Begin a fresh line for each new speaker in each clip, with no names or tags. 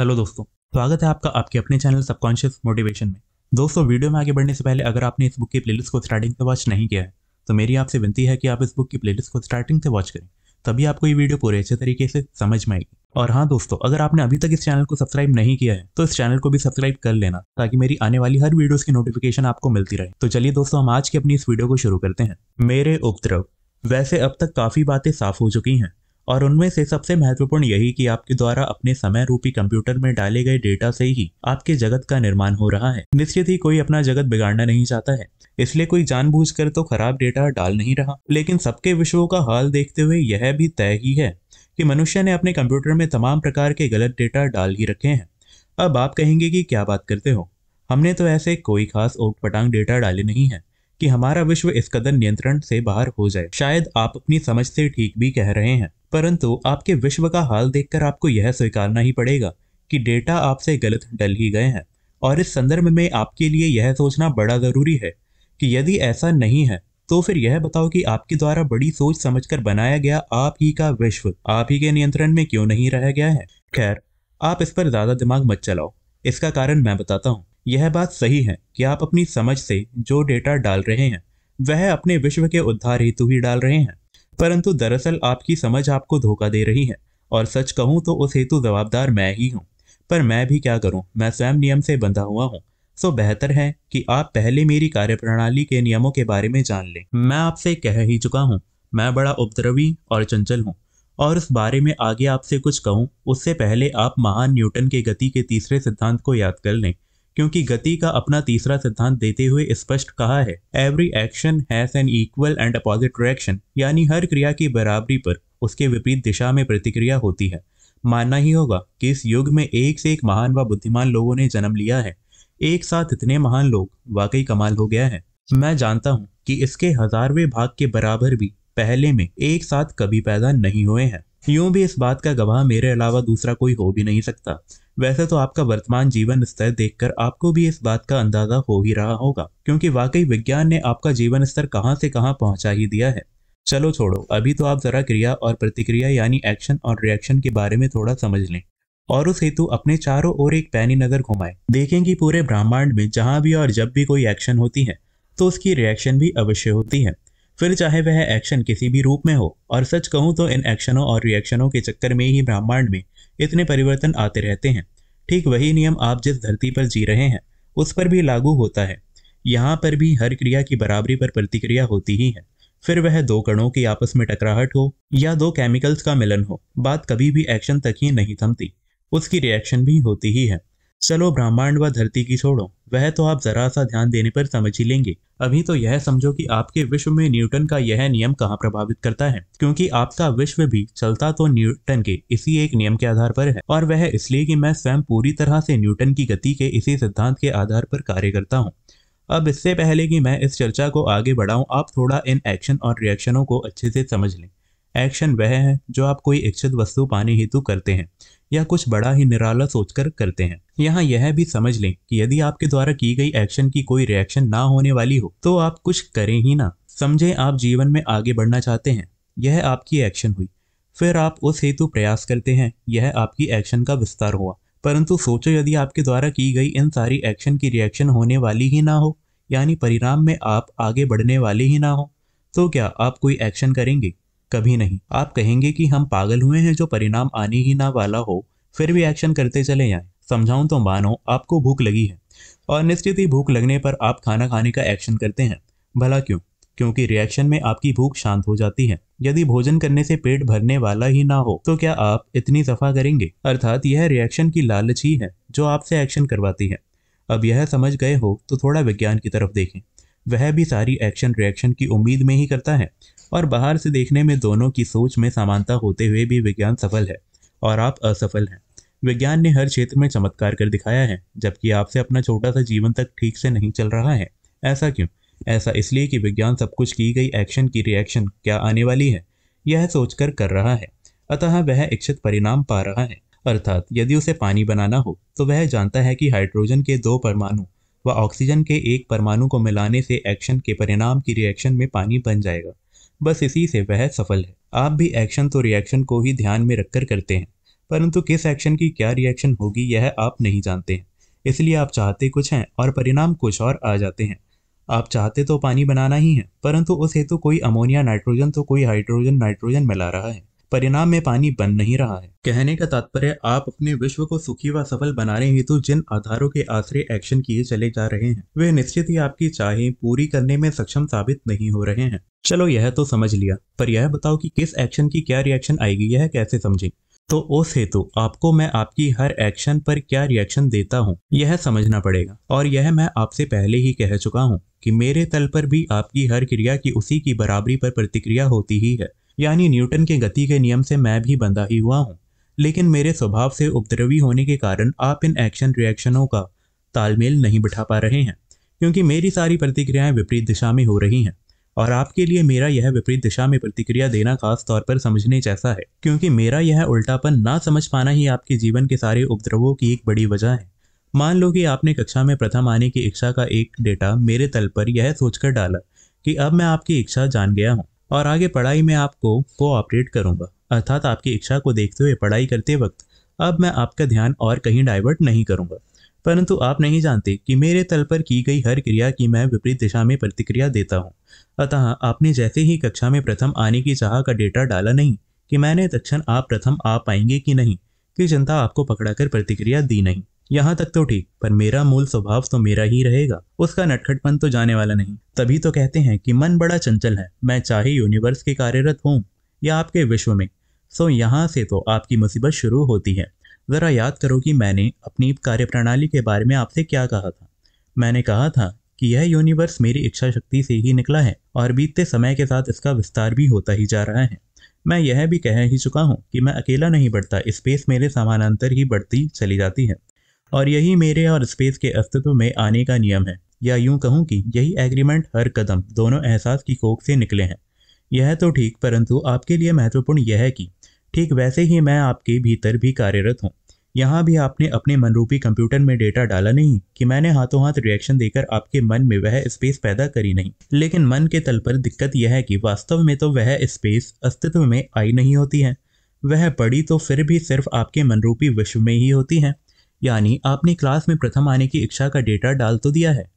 hello दोस्तों स्वागत है आपका आपके अपने चैनल सबकॉन्शियस मोटिवेशन में दोस्तों वीडियो में आगे बढ़ने से पहले अगर आपने इस बुक की प्लेलिस्ट को स्टार्टिंग से वॉच नहीं किया है तो मेरी आपसे विनती है कि आप इस बुक की प्लेलिस्ट को स्टार्टिंग से वॉच करें तभी आपको ये वीडियो पूरे अच्छे तरीके से समझ में आएगी और हाँ दोस्तों अगर आपने अभी तक इस चैनल को सब्सक्राइब नहीं किया है तो इस चैनल को भी सब्सक्राइब कर लेना ताकि मेरी आने वाली हर वीडियो की नोटिफिकेशन आपको मिलती रहे तो चलिए दोस्तों हम आज की अपनी इस वीडियो को शुरू करते हैं मेरे उपद्रव वैसे अब तक काफी बातें साफ हो चुकी हैं और उनमें से सबसे महत्वपूर्ण यही कि आपके द्वारा अपने समय रूपी कंप्यूटर में डाले गए डेटा से ही आपके जगत का निर्माण हो रहा है निश्चित ही कोई अपना जगत बिगाड़ना नहीं चाहता है इसलिए कोई जानबूझकर तो खराब डेटा डाल नहीं रहा लेकिन सबके विषयों का हाल देखते हुए यह भी तय ही है कि मनुष्य ने अपने कंप्यूटर में तमाम प्रकार के गलत डेटा डाल ही रखे हैं अब आप कहेंगे कि क्या बात करते हो हमने तो ऐसे कोई खास ओट पटांग डेटा डाले नहीं है कि हमारा विश्व इस कदर नियंत्रण से बाहर हो जाए शायद आप अपनी समझ से ठीक भी कह रहे हैं परंतु आपके विश्व का हाल देखकर आपको यह स्वीकारना ही पड़ेगा कि डेटा आपसे गलत डल ही गए हैं और इस संदर्भ में आपके लिए यह सोचना बड़ा ज़रूरी है कि यदि ऐसा नहीं है तो फिर यह बताओ कि आपके द्वारा बड़ी सोच समझकर बनाया गया आप ही का विश्व आप ही के नियंत्रण में क्यों नहीं रह गया है खैर आप इस पर ज़्यादा दिमाग मत चलाओ इसका कारण मैं बताता हूँ यह बात सही है कि आप अपनी समझ से जो डेटा डाल रहे हैं वह अपने विश्व के उद्धार हेतु ही डाल रहे हैं परंतु दरअसल आपकी समझ आपको धोखा दे रही है और सच कहूं तो उस हेतु जवाबदार मैं ही हूँ पर मैं भी क्या करूँ मैं स्वयं नियम से बंधा हुआ हूँ सो बेहतर है कि आप पहले मेरी कार्यप्रणाली के नियमों के बारे में जान लें मैं आपसे कह ही चुका हूँ मैं बड़ा उपद्रवी और चंचल हूँ और उस बारे में आगे आपसे कुछ कहूँ उससे पहले आप महान न्यूटन के गति के तीसरे सिद्धांत को याद कर लें क्योंकि गति का अपना तीसरा सिद्धांत देते हुए स्पष्ट कहा है every action has an equal and opposite reaction यानी हर क्रिया की बराबरी पर उसके विपरीत दिशा में प्रतिक्रिया होती है मानना ही होगा कि इस युग में एक से एक महान व बुद्धिमान लोगों ने जन्म लिया है एक साथ इतने महान लोग वाकई कमाल हो गया है मैं जानता हूँ कि इसके हजारवें भाग के बराबर भी पहले में एक साथ कभी पैदा नहीं हुए हैं यूं भी इस बात का गवाह मेरे अलावा दूसरा कोई हो भी नहीं सकता वैसे तो आपका वर्तमान जीवन स्तर देखकर आपको भी इस बात का अंदाजा हो ही रहा होगा क्योंकि वाकई विज्ञान ने आपका जीवन स्तर कहाँ से कहाँ पहुँचा ही दिया है चलो छोड़ो अभी तो आप जरा क्रिया और प्रतिक्रिया यानी एक्शन और रिएक्शन के बारे में थोड़ा समझ लें और उस हेतु अपने चारों ओर एक पैनी नजर घुमाएं देखें कि पूरे ब्रह्मांड में जहां भी और जब भी कोई एक्शन होती है तो उसकी रिएक्शन भी अवश्य होती है फिर चाहे वह एक्शन किसी भी रूप में हो और सच कहूँ तो इन एक्शनों और रिएक्शनों के चक्कर में ही ब्रह्मांड में इतने परिवर्तन आते रहते हैं ठीक वही नियम आप जिस धरती पर जी रहे हैं उस पर भी लागू होता है यहाँ पर भी हर क्रिया की बराबरी पर प्रतिक्रिया होती ही है फिर वह दो कणों की आपस में टकराहट हो या दो केमिकल्स का मिलन हो बात कभी भी एक्शन तक ही नहीं थमती उसकी रिएक्शन भी होती ही है चलो ब्रह्मांड व धरती की छोड़ो वह तो आप जरा सा ध्यान देने पर समझ ही लेंगे अभी तो यह समझो कि आपके विश्व में न्यूटन का यह नियम कहाँ प्रभावित करता है क्योंकि आपका विश्व भी चलता तो न्यूटन के इसी एक नियम के आधार पर है और वह इसलिए कि मैं स्वयं पूरी तरह से न्यूटन की गति के इसी सिद्धांत के आधार पर कार्य करता हूँ अब इससे पहले कि मैं इस चर्चा को आगे बढ़ाऊं आप थोड़ा इन एक्शन और रिएक्शनों को अच्छे से समझ लें एक्शन वह है जो आप कोई इच्छित वस्तु पाने हेतु करते हैं या कुछ बड़ा ही निराला सोचकर करते हैं यहाँ यह भी समझ लें कि यदि आपके द्वारा की गई एक्शन की कोई रिएक्शन ना होने वाली हो तो आप कुछ करें ही ना समझे आप जीवन में आगे बढ़ना चाहते हैं यह आपकी एक्शन हुई फिर आप उस हेतु प्रयास करते हैं यह आपकी एक्शन का विस्तार हुआ परंतु सोचो यदि आपके द्वारा की गई इन सारी एक्शन की रिएक्शन होने वाली ही ना हो यानी परिणाम में आप आगे बढ़ने वाले ही ना हो तो क्या आप कोई एक्शन करेंगे कभी नहीं आप कहेंगे कि हम पागल हुए हैं जो परिणाम आने ही ना वाला हो फिर भी एक्शन करते चले जाए समझाऊं तो मानो आपको भूख लगी है और निश्चित ही भूख लगने पर आप खाना खाने का एक्शन करते हैं भला क्यों क्योंकि रिएक्शन में आपकी भूख शांत हो जाती है यदि भोजन करने से पेट भरने वाला ही ना हो तो क्या आप इतनी सफा करेंगे अर्थात यह रिएक्शन की लालच ही है जो आपसे एक्शन करवाती है अब यह समझ गए हो तो थोड़ा विज्ञान की तरफ देखें वह भी सारी एक्शन रिएक्शन की उम्मीद में ही करता है और बाहर से देखने में दोनों की सोच में समानता होते हुए भी विज्ञान सफल है और आप असफल हैं विज्ञान ने हर क्षेत्र में चमत्कार कर दिखाया है जबकि आपसे अपना छोटा सा जीवन तक ठीक से नहीं चल रहा है ऐसा क्यों ऐसा इसलिए कि विज्ञान सब कुछ की गई एक्शन की रिएक्शन क्या आने वाली है यह सोचकर कर रहा है अतः वह इच्छित परिणाम पा रहा है अर्थात यदि उसे पानी बनाना हो तो वह जानता है कि हाइड्रोजन के दो परमाणु व ऑक्सीजन के एक परमाणु को मिलाने से एक्शन के परिणाम की रिएक्शन में पानी बन जाएगा बस इसी से वह सफल है आप भी एक्शन तो रिएक्शन को ही ध्यान में रखकर करते हैं परंतु किस एक्शन की क्या रिएक्शन होगी यह आप नहीं जानते हैं इसलिए आप चाहते कुछ हैं और परिणाम कुछ और आ जाते हैं आप चाहते तो पानी बनाना ही है परंतु उस हेतु तो कोई अमोनिया नाइट्रोजन तो कोई हाइड्रोजन नाइट्रोजन मिला रहा है परिणाम में पानी बन नहीं रहा है कहने का तात्पर्य आप अपने विश्व को सुखी व सफल बनाने हेतु तो जिन आधारों के आश्रय एक्शन किए चले जा रहे हैं वे निश्चित ही आपकी चाहें पूरी करने में सक्षम साबित नहीं हो रहे हैं चलो यह तो समझ लिया पर यह बताओ कि किस एक्शन की क्या रिएक्शन आएगी यह कैसे समझें तो उस हेतु आपको मैं आपकी हर एक्शन पर क्या रिएक्शन देता हूँ यह समझना पड़ेगा और यह मैं आपसे पहले ही कह चुका हूँ कि मेरे तल पर भी आपकी हर क्रिया की उसी की बराबरी पर प्रतिक्रिया होती ही है यानी न्यूटन के गति के नियम से मैं भी बंधा ही हुआ हूँ लेकिन मेरे स्वभाव से उपद्रवी होने के कारण आप इन एक्शन रिएक्शनों का तालमेल नहीं बिठा पा रहे हैं क्योंकि मेरी सारी प्रतिक्रियाएं विपरीत दिशा में हो रही हैं और आपके लिए मेरा यह विपरीत दिशा में प्रतिक्रिया देना खास तौर पर समझने जैसा है क्योंकि मेरा यह उल्टापन ना समझ पाना ही आपके जीवन के सारे उपद्रवों की एक बड़ी वजह है मान लो कि आपने कक्षा में प्रथम आने की इच्छा का एक डेटा मेरे तल पर यह सोचकर डाला कि अब मैं आपकी इच्छा जान गया हूँ और आगे पढ़ाई में आपको कोऑपरेट करूंगा अर्थात आपकी इच्छा को देखते हुए पढ़ाई करते वक्त अब मैं आपका ध्यान और कहीं डाइवर्ट नहीं करूँगा परंतु आप नहीं जानते कि मेरे तल पर की गई हर क्रिया की मैं विपरीत दिशा में प्रतिक्रिया देता हूँ अतः आपने जैसे ही कक्षा में प्रथम आने की चाह का डेटा डाला नहीं कि मैंने तक्षण आप प्रथम आ पाएंगे कि नहीं कि जनता आपको पकड़ाकर प्रतिक्रिया दी नहीं यहाँ तक तो ठीक पर मेरा मूल स्वभाव तो मेरा ही रहेगा उसका नटखटपन तो जाने वाला नहीं तभी तो कहते हैं कि मन बड़ा चंचल है मैं चाहे यूनिवर्स के कार्यरत हूँ या आपके विश्व में सो यहाँ से तो आपकी मुसीबत शुरू होती है ज़रा याद करो कि मैंने अपनी कार्य प्रणाली के बारे में आपसे क्या कहा था मैंने कहा था कि यह यूनिवर्स मेरी इच्छा शक्ति से ही निकला है और बीतते समय के साथ इसका विस्तार भी होता ही जा रहा है मैं यह भी कह ही चुका हूँ कि मैं अकेला नहीं बढ़ता स्पेस मेरे समानांतर ही बढ़ती चली जाती है और यही मेरे और स्पेस के अस्तित्व में आने का नियम है या यूं कहूँ कि यही एग्रीमेंट हर कदम दोनों एहसास की कोख से निकले हैं यह तो ठीक परंतु आपके लिए महत्वपूर्ण यह है कि ठीक वैसे ही मैं आपके भीतर भी कार्यरत हूँ यहाँ भी आपने अपने मनरूपी कंप्यूटर में डेटा डाला नहीं कि मैंने हाथों हाथ रिएक्शन देकर आपके मन में वह स्पेस पैदा करी नहीं लेकिन मन के तल पर दिक्कत यह है कि वास्तव में तो वह स्पेस अस्तित्व में आई नहीं होती है वह पड़ी तो फिर भी सिर्फ आपके मनरूपी विश्व में ही होती हैं यानी आपने क्लास में प्रथम आने की इच्छा का डेटा डाल तो दिया है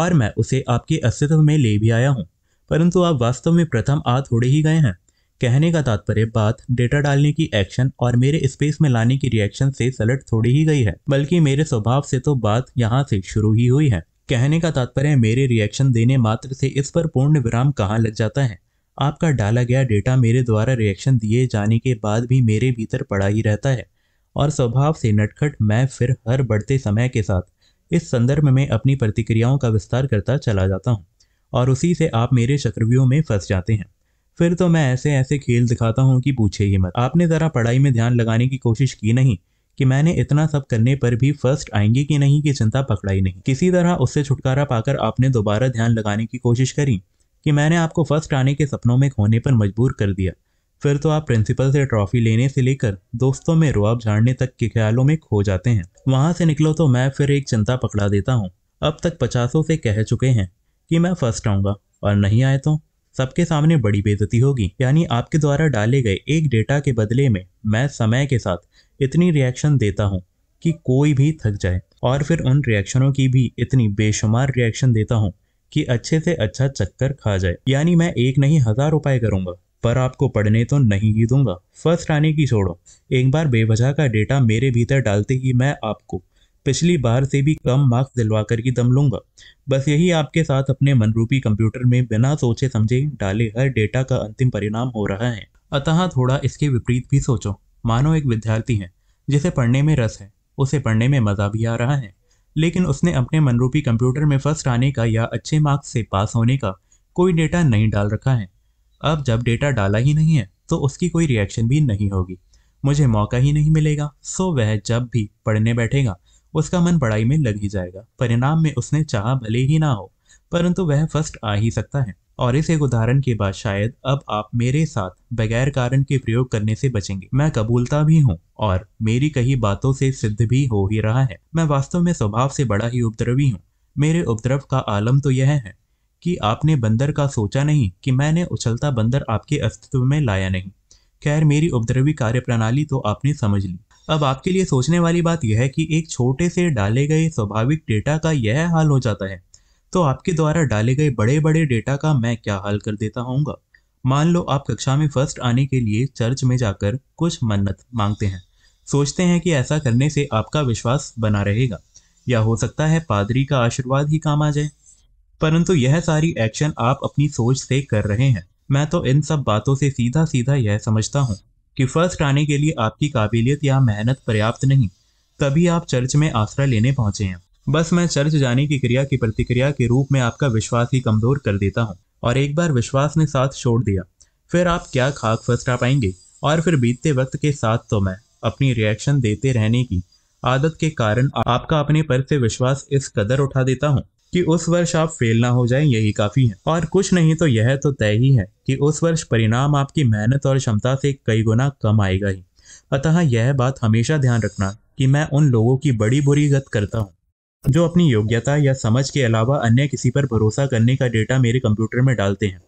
और मैं उसे आपके अस्तित्व में ले भी आया हूँ परंतु आप वास्तव में प्रथम आ थोड़े ही गए हैं कहने का तात्पर्य बात डेटा डालने की एक्शन और मेरे स्पेस में लाने की रिएक्शन से सलट थोड़ी ही गई है बल्कि मेरे स्वभाव से तो बात यहाँ से शुरू ही हुई है कहने का तात्पर्य मेरे रिएक्शन देने मात्र से इस पर पूर्ण विराम कहाँ लग जाता है आपका डाला गया डेटा मेरे द्वारा रिएक्शन दिए जाने के बाद भी मेरे भीतर पड़ा ही रहता है और स्वभाव से नटखट मैं फिर हर बढ़ते समय के साथ इस संदर्भ में अपनी प्रतिक्रियाओं का विस्तार करता चला जाता हूँ और उसी से आप मेरे चक्रव्यूह में फंस जाते हैं फिर तो मैं ऐसे ऐसे खेल दिखाता हूँ कि पूछे ही मत आपने ज़रा पढ़ाई में ध्यान लगाने की कोशिश की नहीं कि मैंने इतना सब करने पर भी फर्स्ट आएंगे कि नहीं की चिंता पकड़ाई नहीं किसी तरह उससे छुटकारा पाकर आपने दोबारा ध्यान लगाने की कोशिश करी कि मैंने आपको फर्स्ट आने के सपनों में खोने पर मजबूर कर दिया फिर तो आप प्रिंसिपल से ट्रॉफी लेने से लेकर दोस्तों में रुआब झाड़ने तक के ख्यालों में खो जाते हैं वहां से निकलो तो मैं फिर एक चिंता पकड़ा देता हूँ अब तक पचासों से कह चुके हैं कि मैं फर्स्ट आऊँगा और नहीं आए तो सबके सामने बड़ी बेजती होगी यानी आपके द्वारा डाले गए एक डेटा के बदले में मैं समय के साथ इतनी रिएक्शन देता हूँ कि कोई भी थक जाए और फिर उन रिएक्शनों की भी इतनी बेशुमार रिएक्शन देता हूँ कि अच्छे से अच्छा चक्कर खा जाए यानी मैं एक नहीं हजार उपाय करूंगा पर आपको पढ़ने तो नहीं ही दूंगा फर्स्ट आने की छोड़ो एक बार बेवजह का डेटा मेरे भीतर डालते ही मैं आपको पिछली बार से भी कम मार्क्स दिलवा कर ही दम लूंगा बस यही आपके साथ अपने मनरूपी कंप्यूटर में बिना सोचे समझे डाले हर डेटा का अंतिम परिणाम हो रहा है अतः थोड़ा इसके विपरीत भी सोचो मानो एक विद्यार्थी है जिसे पढ़ने में रस है उसे पढ़ने में मज़ा भी आ रहा है लेकिन उसने अपने मनरूपी कंप्यूटर में फर्स्ट आने का या अच्छे मार्क्स से पास होने का कोई डेटा नहीं डाल रखा है अब जब डेटा डाला ही नहीं है तो उसकी कोई रिएक्शन भी नहीं होगी मुझे मौका ही नहीं मिलेगा सो वह जब भी पढ़ने बैठेगा उसका मन पढ़ाई में लग ही जाएगा परिणाम में उसने चाह भले ही ना हो परंतु वह फर्स्ट आ ही सकता है और इस एक उदाहरण के बाद शायद अब आप मेरे साथ बगैर कारण के प्रयोग करने से बचेंगे मैं कबूलता भी हूँ और मेरी कही बातों से सिद्ध भी हो ही रहा है मैं वास्तव में स्वभाव से बड़ा ही उपद्रवी हूँ मेरे उपद्रव का आलम तो यह है कि आपने बंदर का सोचा नहीं कि मैंने उछलता बंदर आपके अस्तित्व में लाया नहीं खैर मेरी उपद्रवी कार्यप्रणाली तो आपने समझ ली अब आपके लिए सोचने वाली बात यह है कि एक छोटे से डाले गए स्वाभाविक डेटा का यह हाल हो जाता है तो आपके द्वारा डाले गए बड़े बड़े डेटा का मैं क्या हाल कर देता हूँ मान लो आप कक्षा में फर्स्ट आने के लिए चर्च में जाकर कुछ मन्नत मांगते हैं सोचते हैं कि ऐसा करने से आपका विश्वास बना रहेगा या हो सकता है पादरी का आशीर्वाद ही काम आ जाए परंतु यह सारी एक्शन आप अपनी सोच से कर रहे हैं मैं तो इन सब बातों से सीधा सीधा यह समझता हूँ कि फर्स्ट आने के लिए आपकी काबिलियत या मेहनत पर्याप्त नहीं तभी आप चर्च में आसरा लेने पहुंचे हैं बस मैं चर्च जाने की क्रिया की प्रतिक्रिया के रूप में आपका विश्वास ही कमजोर कर देता हूँ और एक बार विश्वास ने साथ छोड़ दिया फिर आप क्या खाक फर्स्ट आ पाएंगे और फिर बीतते वक्त के साथ तो मैं अपनी रिएक्शन देते रहने की आदत के कारण आपका अपने पर से विश्वास इस कदर उठा देता हूँ कि उस वर्ष आप फेल ना हो जाएं यही काफी है और कुछ नहीं तो यह तो तय ही है कि उस वर्ष परिणाम आपकी मेहनत और क्षमता से कई गुना कम आएगा ही अतः यह बात हमेशा ध्यान रखना कि मैं उन लोगों की बड़ी बुरी गत करता हूँ जो अपनी योग्यता या समझ के अलावा अन्य किसी पर भरोसा करने का डेटा मेरे कंप्यूटर में डालते हैं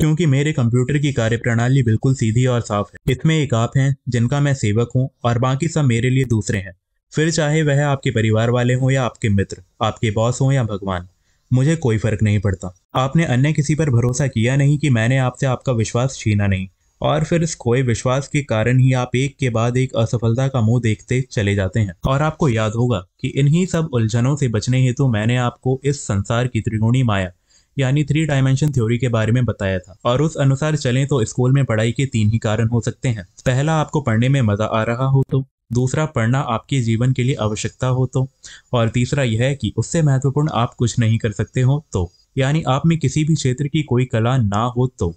क्योंकि मेरे कंप्यूटर की कार्यप्रणाली बिल्कुल सीधी और साफ है इसमें एक आप हैं जिनका मैं सेवक हूँ और बाकी सब मेरे लिए दूसरे हैं फिर चाहे वह आपके परिवार वाले हों या आपके मित्र आपके बॉस हों या भगवान मुझे कोई फर्क नहीं पड़ता आपने अन्य किसी पर भरोसा किया नहीं कि मैंने आपसे आपका विश्वास छीना नहीं और फिर इस खोए विश्वास के कारण ही आप एक के बाद एक असफलता का मुंह देखते चले जाते हैं और आपको याद होगा कि इन्हीं सब उलझनों से बचने हेतु तो मैंने आपको इस संसार की त्रिगुणी माया यानी थ्री डायमेंशन थ्योरी के बारे में बताया था और उस अनुसार चलें तो स्कूल में पढ़ाई के तीन ही कारण हो सकते हैं पहला आपको पढ़ने में मजा आ रहा हो तो दूसरा पढ़ना आपके जीवन के लिए आवश्यकता हो तो और तीसरा यह है कि उससे महत्वपूर्ण आप कुछ नहीं कर सकते हो तो यानी आप में किसी भी क्षेत्र की कोई कला ना हो तो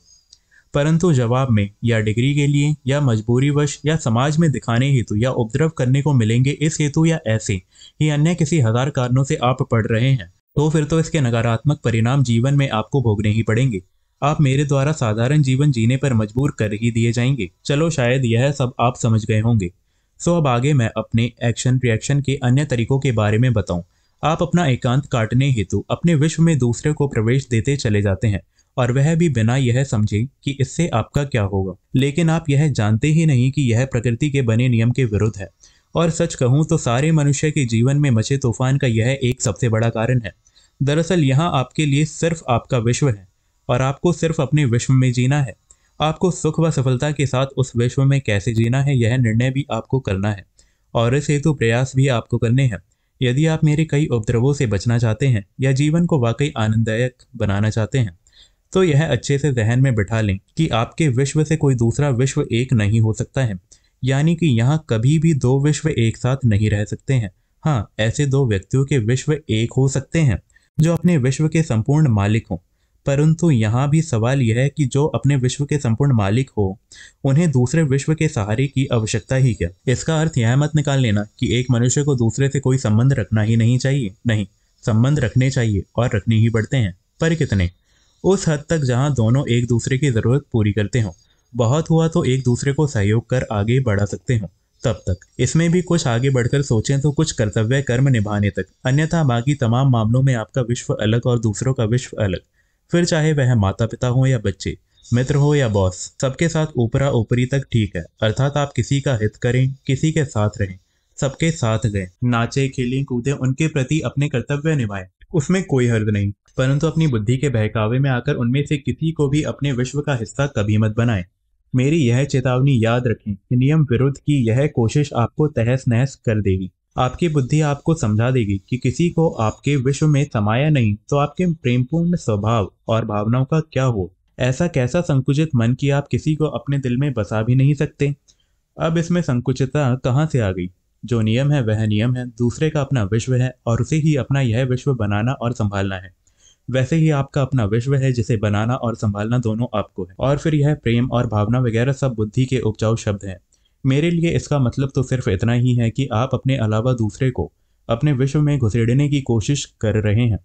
परंतु जवाब में या डिग्री के लिए या मजबूरीवश या समाज में दिखाने हेतु या उपद्रव करने को मिलेंगे इस हेतु या ऐसे ही अन्य किसी हजार कारणों से आप पढ़ रहे हैं तो फिर तो इसके नकारात्मक परिणाम जीवन में आपको भोगने ही पड़ेंगे आप मेरे द्वारा साधारण जीवन जीने पर मजबूर कर ही दिए जाएंगे चलो शायद यह सब आप समझ गए होंगे सो अब आगे मैं अपने एक्शन रिएक्शन के अन्य तरीकों के बारे में बताऊं आप अपना एकांत काटने हेतु अपने विश्व में दूसरे को प्रवेश देते चले जाते हैं और वह भी बिना यह समझे कि इससे आपका क्या होगा लेकिन आप यह जानते ही नहीं कि यह प्रकृति के बने नियम के विरुद्ध है और सच कहूँ तो सारे मनुष्य के जीवन में मचे तूफान का यह एक सबसे बड़ा कारण है दरअसल यहाँ आपके लिए सिर्फ आपका विश्व है और आपको सिर्फ अपने विश्व में जीना है आपको सुख व सफलता के साथ उस विश्व में कैसे जीना है यह निर्णय भी आपको करना है और इस हेतु प्रयास भी आपको करने हैं यदि आप मेरे कई उपद्रवों से बचना चाहते हैं या जीवन को वाकई आनंददायक बनाना चाहते हैं तो यह अच्छे से जहन में बिठा लें कि आपके विश्व से कोई दूसरा विश्व एक नहीं हो सकता है यानी कि यहाँ कभी भी दो विश्व एक साथ नहीं रह सकते हैं हाँ ऐसे दो व्यक्तियों के विश्व एक हो सकते हैं जो अपने विश्व के संपूर्ण मालिक हों परंतु यहाँ भी सवाल यह है कि जो अपने विश्व के संपूर्ण मालिक हो उन्हें दूसरे विश्व के सहारे की आवश्यकता ही क्या इसका अर्थ यह मत निकाल लेना कि एक मनुष्य को दूसरे से कोई संबंध रखना ही नहीं चाहिए नहीं संबंध रखने चाहिए और रखने ही पड़ते हैं पर कितने उस हद तक जहाँ दोनों एक दूसरे की ज़रूरत पूरी करते हों बहुत हुआ तो एक दूसरे को सहयोग कर आगे बढ़ा सकते हों तब तक इसमें भी कुछ आगे बढ़कर सोचें तो कुछ कर्तव्य कर्म निभाने तक अन्यथा बाकी तमाम मामलों में आपका विश्व अलग और दूसरों का विश्व अलग फिर चाहे वह माता पिता हो या बच्चे मित्र हो या बॉस सबके साथ ऊपरा ऊपरी तक ठीक है अर्थात आप किसी का हित करें किसी के साथ रहें सबके साथ गए नाचे खेलें कूदें उनके प्रति अपने कर्तव्य निभाएं उसमें कोई हर्ज नहीं परंतु अपनी बुद्धि के बहकावे में आकर उनमें से किसी को भी अपने विश्व का हिस्सा कभी मत बनाएं मेरी यह चेतावनी याद रखें कि नियम विरुद्ध की यह कोशिश आपको तहस नहस कर देगी आपकी बुद्धि आपको समझा देगी कि किसी को आपके विश्व में समाया नहीं तो आपके प्रेमपूर्ण स्वभाव और भावनाओं का क्या हो ऐसा कैसा संकुचित मन कि आप किसी को अपने दिल में बसा भी नहीं सकते अब इसमें संकुचितता कहाँ से आ गई जो नियम है वह नियम है दूसरे का अपना विश्व है और उसे ही अपना यह विश्व बनाना और संभालना है वैसे ही आपका अपना विश्व है जिसे बनाना और संभालना दोनों आपको है और फिर यह प्रेम और भावना वगैरह सब बुद्धि के उपजाऊ शब्द हैं मेरे लिए इसका मतलब तो सिर्फ इतना ही है कि आप अपने अलावा दूसरे को अपने विश्व में घुसेड़ने की कोशिश कर रहे हैं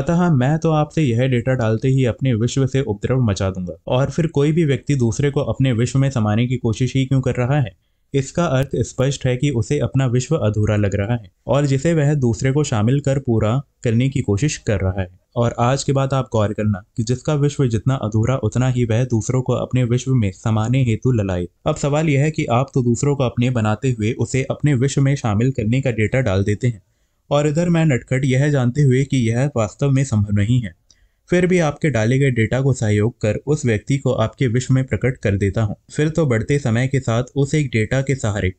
अतः मैं तो आपसे यह डेटा डालते ही अपने विश्व से उपद्रव मचा दूंगा और फिर कोई भी व्यक्ति दूसरे को अपने विश्व में समाने की कोशिश ही क्यों कर रहा है इसका अर्थ स्पष्ट है कि उसे अपना विश्व अधूरा लग रहा है और जिसे वह दूसरे को शामिल कर पूरा करने की कोशिश कर रहा है और आज के बाद आप गौर करना कि जिसका विश्व जितना अधूरा उतना ही वह दूसरों को अपने विश्व में समाने हेतु ललाए अब सवाल यह है कि आप तो दूसरों को अपने बनाते हुए उसे अपने विश्व में शामिल करने का डेटा डाल देते हैं और इधर मैं नटखट यह जानते हुए कि यह वास्तव में संभव नहीं है फिर भी आपके डाले गए डेटा को सहयोग कर उस व्यक्ति को आपके विश्व में प्रकट कर देता हूँ फिर तो बढ़ते समय के साथ उस एक डेटा के सहारे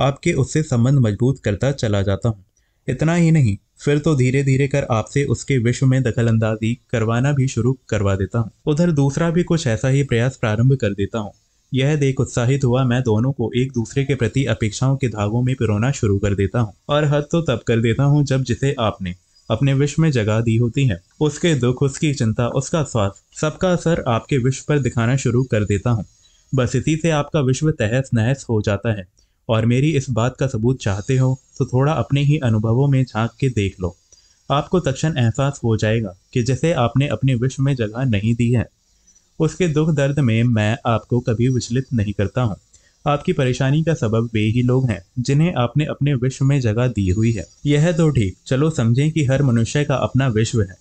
आपके उससे संबंध मजबूत करता चला जाता हूँ इतना ही नहीं फिर तो धीरे धीरे कर आपसे उसके विश्व में दखल अंदाजी करवाना भी शुरू करवा देता हूँ उधर दूसरा भी कुछ ऐसा ही प्रयास प्रारंभ कर देता हूँ यह देख उत्साहित हुआ मैं दोनों को एक दूसरे के प्रति अपेक्षाओं के धागों में पिरोना शुरू कर देता हूँ और हद तो तब कर देता हूँ जब जिसे आपने अपने विश्व में जगह दी होती है उसके दुख उसकी चिंता उसका स्वास्थ्य सबका असर आपके विश्व पर दिखाना शुरू कर देता हूँ बस इसी से आपका विश्व तहस नहस हो जाता है और मेरी इस बात का सबूत चाहते हो तो थोड़ा अपने ही अनुभवों में झांक के देख लो आपको तक्षण एहसास हो जाएगा कि जैसे आपने अपने विश्व में जगह नहीं दी है उसके दुख दर्द में मैं आपको कभी विचलित नहीं करता हूँ आपकी परेशानी का सबब वे ही लोग हैं जिन्हें आपने अपने विश्व में जगह दी हुई है यह तो ठीक चलो समझें कि हर मनुष्य का अपना विश्व है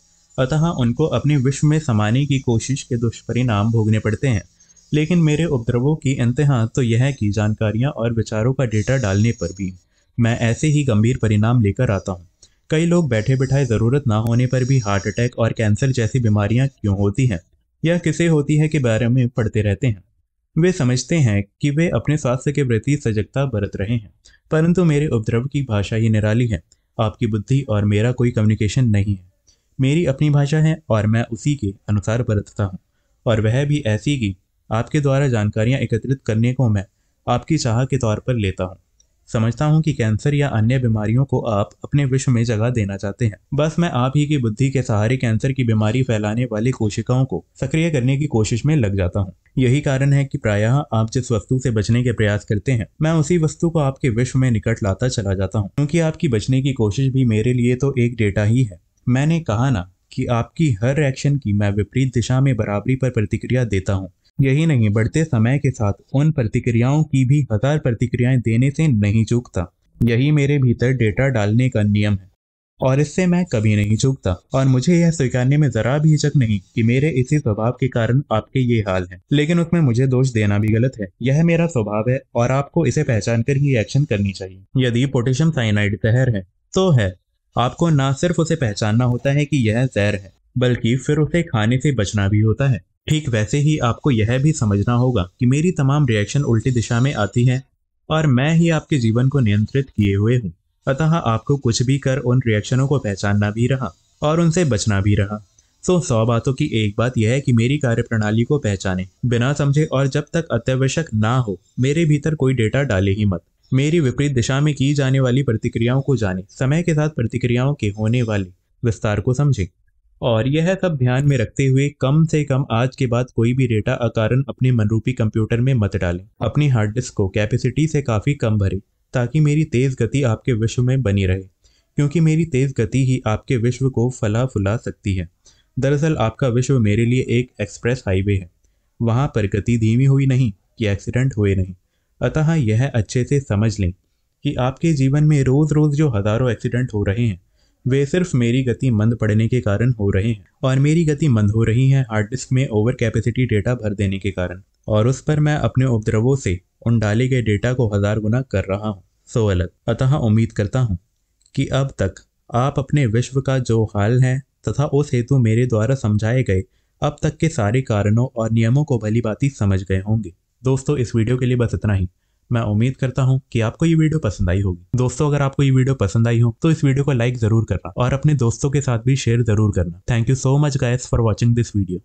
अतः उनको अपने विश्व में समाने की कोशिश के दुष्परिणाम भोगने पड़ते हैं लेकिन मेरे उपद्रवों की इंतहा तो यह कि जानकारियाँ और विचारों का डेटा डालने पर भी मैं ऐसे ही गंभीर परिणाम लेकर आता हूँ कई लोग बैठे बिठाए ज़रूरत ना होने पर भी हार्ट अटैक और कैंसर जैसी बीमारियां क्यों होती हैं यह किसे होती है के बारे में पढ़ते रहते हैं वे समझते हैं कि वे अपने स्वास्थ्य के प्रति सजगता बरत रहे हैं परंतु मेरे उपद्रव की भाषा ही निराली है आपकी बुद्धि और मेरा कोई कम्युनिकेशन नहीं है मेरी अपनी भाषा है और मैं उसी के अनुसार बरतता हूँ और वह भी ऐसी कि आपके द्वारा जानकारियाँ एकत्रित करने को मैं आपकी चाह के तौर पर लेता हूँ समझता हूँ कि कैंसर या अन्य बीमारियों को आप अपने विश्व में जगह देना चाहते हैं बस मैं आप ही की बुद्धि के सहारे कैंसर की बीमारी फैलाने वाली कोशिकाओं को सक्रिय करने की कोशिश में लग जाता हूँ यही कारण है कि प्रायः आप जिस वस्तु से बचने के प्रयास करते हैं मैं उसी वस्तु को आपके विश्व में निकट लाता चला जाता हूँ क्योंकि आपकी बचने की कोशिश भी मेरे लिए तो एक डेटा ही है मैंने कहा ना कि आपकी हर एक्शन की मैं विपरीत दिशा में बराबरी पर प्रतिक्रिया देता हूँ यही नहीं बढ़ते समय के साथ उन प्रतिक्रियाओं की भी हजार प्रतिक्रियाएं देने से नहीं चूकता यही मेरे भीतर डेटा डालने का नियम है और इससे मैं कभी नहीं चूकता और मुझे यह स्वीकारने में जरा भी हिचक नहीं कि मेरे इसी स्वभाव के कारण आपके ये हाल है लेकिन उसमें मुझे दोष देना भी गलत है यह मेरा स्वभाव है और आपको इसे पहचान कर ही एक्शन करनी चाहिए यदि पोटेशियम साइनाइड जहर है तो है आपको ना सिर्फ उसे पहचानना होता है कि यह जहर है बल्कि फिर उसे खाने से बचना भी होता है ठीक वैसे ही आपको यह भी समझना होगा कि मेरी तमाम रिएक्शन उल्टी दिशा में आती हैं और मैं ही आपके जीवन को नियंत्रित किए हुए हूँ अतः आपको कुछ भी कर उन रिएक्शनों को पहचानना भी रहा और उनसे बचना भी रहा सो तो सौ बातों की एक बात यह है कि मेरी कार्यप्रणाली को पहचाने बिना समझे और जब तक अत्यावश्यक ना हो मेरे भीतर कोई डेटा डाले ही मत मेरी विपरीत दिशा में की जाने वाली प्रतिक्रियाओं को जाने समय के साथ प्रतिक्रियाओं के होने वाले विस्तार को समझें और यह सब ध्यान में रखते हुए कम से कम आज के बाद कोई भी डेटा अकारण अपने मनरूपी कंप्यूटर में मत डालें अपनी हार्ड डिस्क को कैपेसिटी से काफ़ी कम भरें ताकि मेरी तेज़ गति आपके विश्व में बनी रहे क्योंकि मेरी तेज़ गति ही आपके विश्व को फला फुला सकती है दरअसल आपका विश्व मेरे लिए एक एक्सप्रेस हाईवे है वहाँ पर गति धीमी हुई नहीं कि एक्सीडेंट हुए नहीं अतः यह अच्छे से समझ लें कि आपके जीवन में रोज़ रोज़ जो हज़ारों एक्सीडेंट हो रहे हैं वे सिर्फ मेरी गति मंद पड़ने के कारण हो रहे हैं और मेरी गति मंद हो रही है हार्ड डिस्क में ओवर कैपेसिटी डेटा भर देने के कारण और उस पर मैं अपने उपद्रवों से उन डाले गए डेटा को हज़ार गुना कर रहा हूँ सो अलग अतः उम्मीद करता हूँ कि अब तक आप अपने विश्व का जो हाल है तथा उस हेतु मेरे द्वारा समझाए गए अब तक के सारे कारणों और नियमों को भली बाती समझ गए होंगे दोस्तों इस वीडियो के लिए बस इतना ही मैं उम्मीद करता हूँ कि आपको ये वीडियो पसंद आई होगी दोस्तों अगर आपको ये वीडियो पसंद आई हो तो इस वीडियो को लाइक जरूर करना और अपने दोस्तों के साथ भी शेयर जरूर करना thank you so much guys for watching this video